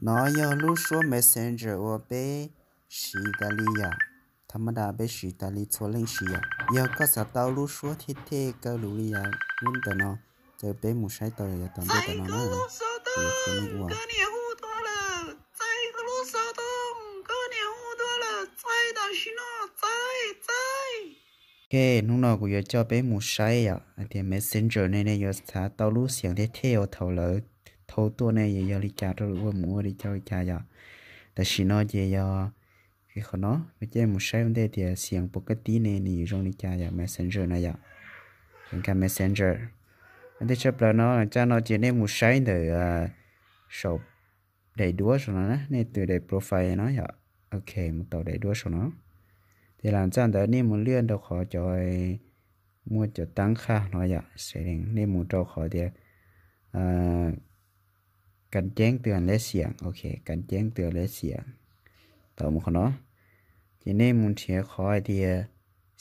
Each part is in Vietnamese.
nó do lúc số messenger của bé Italia thầm đã bé Italia cho lên Italia giờ có sao tao lúc số thiết thế câu lũ ya muốn tao nó giờ bé muốn sai tao ya tao biết tao nó nó rồi Hey, lúc nào cũng giờ cho bé một sai à, thì messenger này này giờ thả tao lúc xiang thế theo thầu lợi thâu tua này giờ giờ đi chà cho lũ mua đi cho chà giờ ta vì nó giờ giờ cái khó nó bây giờ một sai vấn đề thì xiềng bộ cái tí này này trong đi chà giờ messenger này giờ những cái messenger anh thấy chấp là nó là cha nó chỉ nên một sai để à, sổ đầy đúa cho nó nên từ đầy profile nó giờ ok một tàu đầy đúa cho nó thì làm sao để nên một liên đâu khó cho mua cho tăng kha nó giờ sẽ nên một trâu khó thì à การแจ้งเตือนและเสียงโอเคการแจ้งเตือนและเสียงต่อมาเนาะทีนี้มุนเสียขอไอเดีย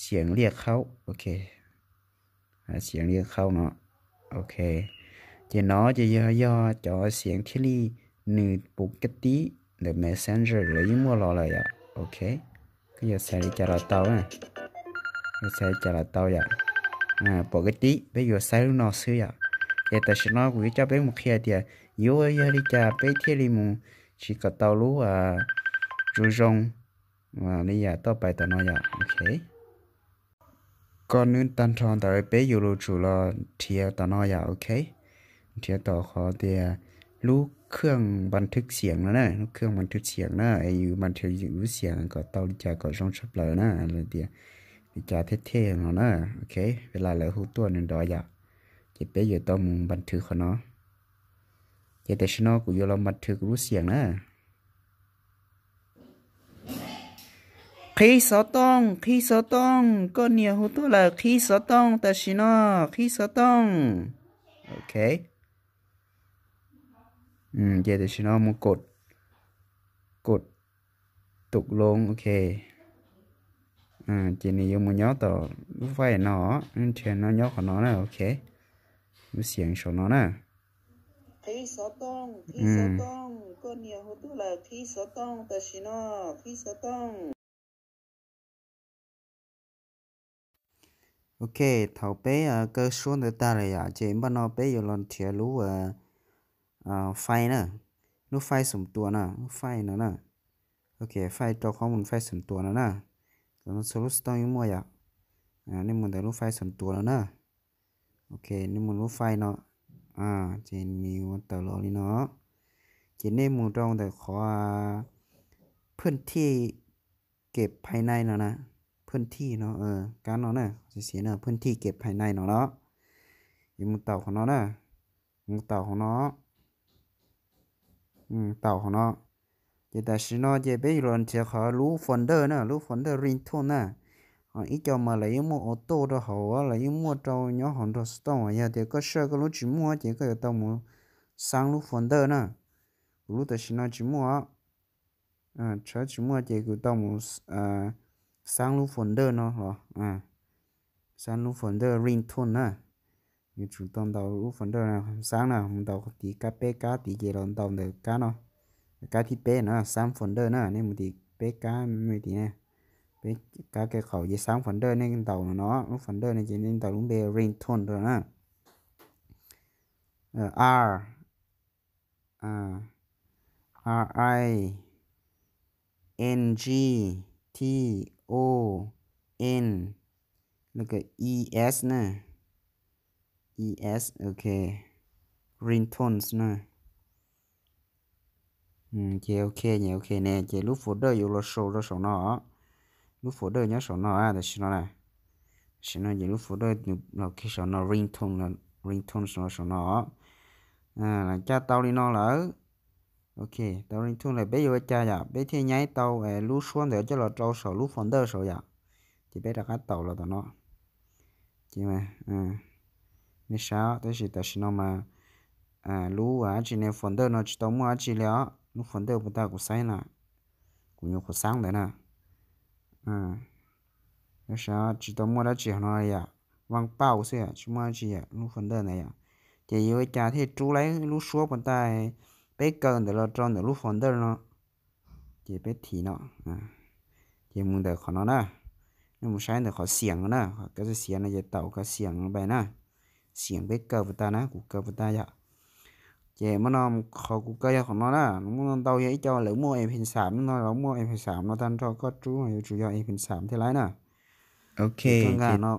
เสียงเรียกเขาโอเคเสียงเรียกเขาเนาะโอเคเจนอจะย่อย่อจอเสียงที่รีหนึ่งปกติ the messenger หรือยิ่งมัวรอเลยอ่ะโอเคก็อย่าใส่จระเตาอ่ะอย่าใส่จระเตาอย่ะอ่าปกติไปอยู่ใส่ลูกนอซื้ออย่ะ也但是那回家被木黑的，有我也里家被铁里木，去个道路啊，注重啊，你也到白的那样，OK。con nên tan tròn tại bé yêu lưu chủ là thiệt tao nói ya ok thiệt tao khó thì lúc เครื่องบันทึกเสียงแล้วนะเครื่องบันทึกเสียงนะไอ้อยู่บันทึกอยู่เสียงก็เตาลิจาก็ช่องชับเลยนะอะไรเดียลิจาเท่ๆเนาะนะโอเคเวลาเหลือหูตัวหนึ่งดอยอยาก chỉ bé giờ tao mùng bàn của nó giờ tại sao nó cũng vô lòng bàn thứ khi sợ tông khi sợ tông con nhiều hút là khi sợ tông tại khi sợ tông ok ừ muốn cột cột tục luôn ok à, này dùng một nhó tờ phải nó trên nó nhó của nó là ok มเสียงชนนะที่สตองที่สตองก็เนี่ยหัวตัวละที่สตองแต่ชินอที่สตอง โอเคทาเป้ก็ส่วนตัตเลยอ่ะเจมบ้านเเป้อยู่ลอนเทียรู้ว่าอ่า ไฟนะรู้ไฟสมตัวนะไฟนะนะโอเค ไฟตัวข้อมูลไฟสมตัวนะนะแล้วสรุปต้องยังไงอ่ะอ่านี่มันแต่รู้ไฟสมตัวแล้วนะโอเคนี่มันไฟเนาะ อ่า เจนมีวันต่อรอนี่เนาะ เจนนี่มูตรงแต่ขอ พื้นที่เก็บภายในเนาะนะ พื้นที่เนาะเออการเนาะนะจะเสียเนาะพื้นที่เก็บภายในเนาะเนาะยีมูเต่าของเนาะนะมูเต่าของเนาะ อืมเต่าของเนาะแต่แต่สิเนาะจะไปรอนเจขอรู้โฟลเดอร์เนาะรู้โฟลเดอร์รินทุนเนาะ họ ít cho mà lấy mua ô tô đó á, lấy mua trâu nhỏ hòn đồ store ya thì có sơ cái lúc chỉ mua chỉ có tao mua sang lúc phần đơ nè lúc đó xin nó chỉ mua à chớ chỉ mua chỉ có tao mua à sang lúc phần đơ nó họ à sang lúc phần đơ ringtone nè như chủ tông đầu lúc phần đơ nào sáng nào mình đầu tí cá bé cá tí gì là đầu được cá nó cá thì bé nó sang phần đơ nè nên mình đi bé cá mình đi. nè với các cái khẩu dây sáng đơn lên tàu nó lúc đơn này chỉ lên tàu đúng bề ringtone rồi nè ờ, R à, R I N G T O N cái E S nè E S nè, ừ, nè, lúc phần đơn โอเค ringtones nó lúc phổ đời nhớ sổ nó à để xin nó này xin nó gì lúc phổ đời là khi sổ nó ringtone là ringtone sổ sổ nó à là cha tao đi nó lỡ ok tao ringtone này bây giờ cha dạ bây thì nháy tao à lúc xuống để cho nó trao sổ lúc phổ đời sổ dạ thì bây giờ cái tàu là tao nó chị mà à mấy sao thế thì tao xin nó mà à lúc à chỉ này phổ đời nó chỉ tao mua chỉ liệu lúc phổ đời của ta cũng sai nè cũng như cũng sáng đấy nè à nó sao chỉ tao mua đã chỉ nó ya văng bao xe chỉ mua chỉ ya lúc phần này ya chỉ yêu cha thì chú lấy số bọn ta bé cần để lo tròn để lúc phần đơn nó chỉ bé thì nó à chỉ muốn để khó nó nè nhưng mà sáng để khó xiềng nó nè cái xiềng này giờ tàu cái xiềng bài nè xiềng bé cờ bọn ta nè cụ cờ bọn ta ya chè mà nó khó cũng cây của nó nè nó muốn đâu cho lỡ mua em hình sám nó lỡ mua em hình sám nó tan cho có chú mà chủ do em hình sám thế lái nè ok thì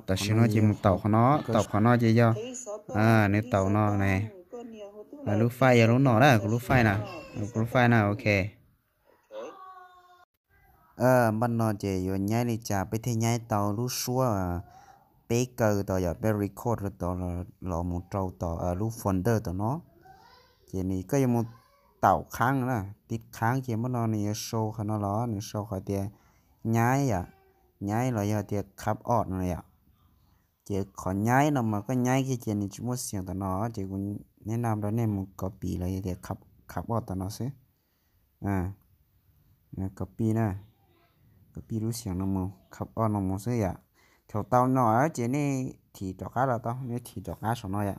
ta sẽ nói chỉ một tàu của à, à, à, nó tàu của nó chơi do à nếu tàu nó này là lúc phai giờ lúc nó đó lúc phai nè lúc phai nè ok ờ mình nó chỉ vừa nhai đi chả biết thế nhai tàu lúc xua à bé cờ tàu giờ bé record rồi tàu là một trâu tàu ở lúc folder tàu nó chỉ này cái một tàu kháng nữa tít kháng chỉ mất nó này show khá nó ló này show khỏi tiền nhái à nhái là giờ tiền khắp ọt này à chỉ khó nhái nó mà có nhái cái này chúng mất xiềng tao nó chỉ cũng nên nên một copy là giờ tiền khắp ọt tao sẽ à copy nè copy rú xiềng nó mà khắp ọt nó mà sẽ à theo tao nó chỉ này thì cho cá tao nếu thì cho cá xong nó à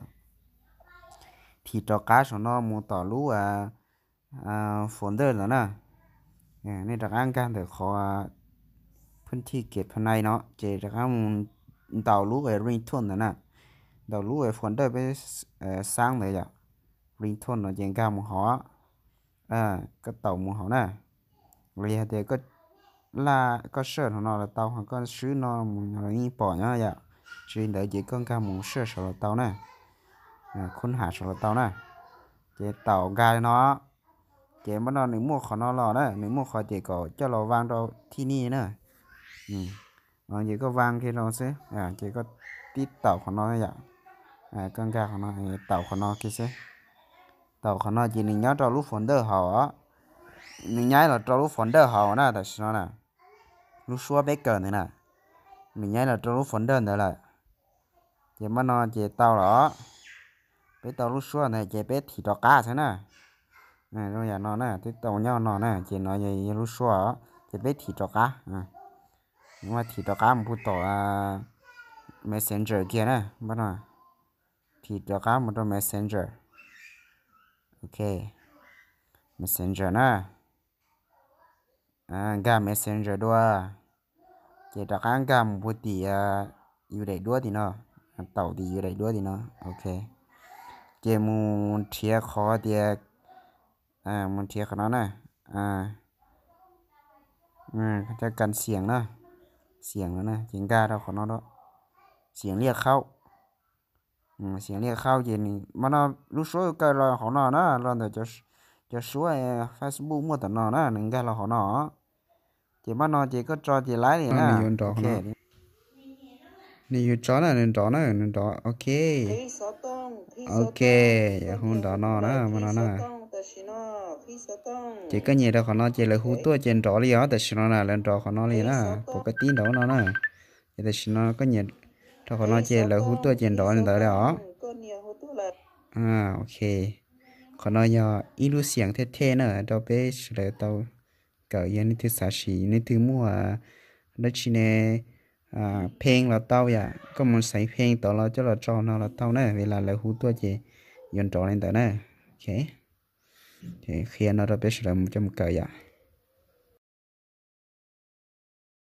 thì cho cá cho nó muốn tỏ lũ à à phồn đơn nữa nè nên đặc ăn can để khó à, phân thi kịp hôm nay nó chỉ đặc ăn tàu lũ ở ring thôn nữa nè tàu lũ ở phồn đơn với sáng này vậy ring thôn nó chỉ cao muốn họ à cái tàu một họ nè rồi thì có là có sơ nó là tàu hoặc con sứ nó muốn mình bỏ nhá vậy chỉ để chỉ con cao một sơ sờ tàu nè ค้นหาสำหรับเตานะเจเต่ากายเนาะ เจมันนอนหนึ่งหมวกขอนอนรอนะหนึ่งหมวกขอเจก็จะรอวางเราที่นี่นะอืมบางทีก็วางที่เราซิ อ่าเจก็ติดเต่าของน้อยอย่างอ่ากังกาของน้อยเต่าของน้อยกี่ซิเต่าของน้อยจีหนึ่งย้อนเราลูกฝนเดอร์เขาหนึ่งย้ายเราเราลูกฝนเดอร์เขานะแต่ฉันน่ะลูกชัวเบเกอร์เนี่ยน่ะ mình nhớ là trong lúc phấn đơn đó là chị mất nó chị tao đó bé tàu lúc xưa này chị bé thì đó cá thế nè này rồi nhà nó nè cái tàu nhau nó nè chỉ nói gì lúc xưa chị bé thì đó cá à. nhưng mà thì đó cá một tổ messenger kia nè bắt nè thì đó cá một tổ messenger ok messenger nè à gà messenger đua chị đó cá gà một tỷ à yêu đầy đua thì nó tàu thì yêu đầy đua thì nó ok เกมูเทียคอเดียอ่ามันเทียขนาดน่ะอ่าอืมจะกันเสียงนะเสียงน้นะเสียงกาเราขนนอนแ้วเสียงเรียกเข้า อืมเสียงเรียกเข้าเย็นมันเอารู้สึกก็เราขอนอนนะเราเดี๋ยวจะจะช่วยเฟซบุ๊กมั่วแต่นอนนะหนึ่งกาเราขนาดเจ็บมานอนเจ็บก็จอเจ็บไล่เนี่ยนะโอเคนี่อยู่จอนะหนึ่งจอนะหนึ่งจอโอเค ok không dạ, đó nó nó mà nó nó chỉ có nhiều đâu khó nó chỉ là hú tua trên rõ lý đó tại sao nó là lên rõ khó nó liền đó có cái tin đó nó nè dạ, tại sao nó có nhiều đâu khó nó chỉ là hú tua trên rõ lên tới đó à ok khó nó giờ ít lúc xiềng thế thế nữa đâu bé là tao cởi ra nên thứ xả xỉ nên thứ mua đất chi nè à phèn là tao ya có muốn xây phèn tao là cho là cho nó là tao nè vì là là hú tôi chị dọn trọ lên tao nè ok thì khi nó ra biết là một trăm cờ ya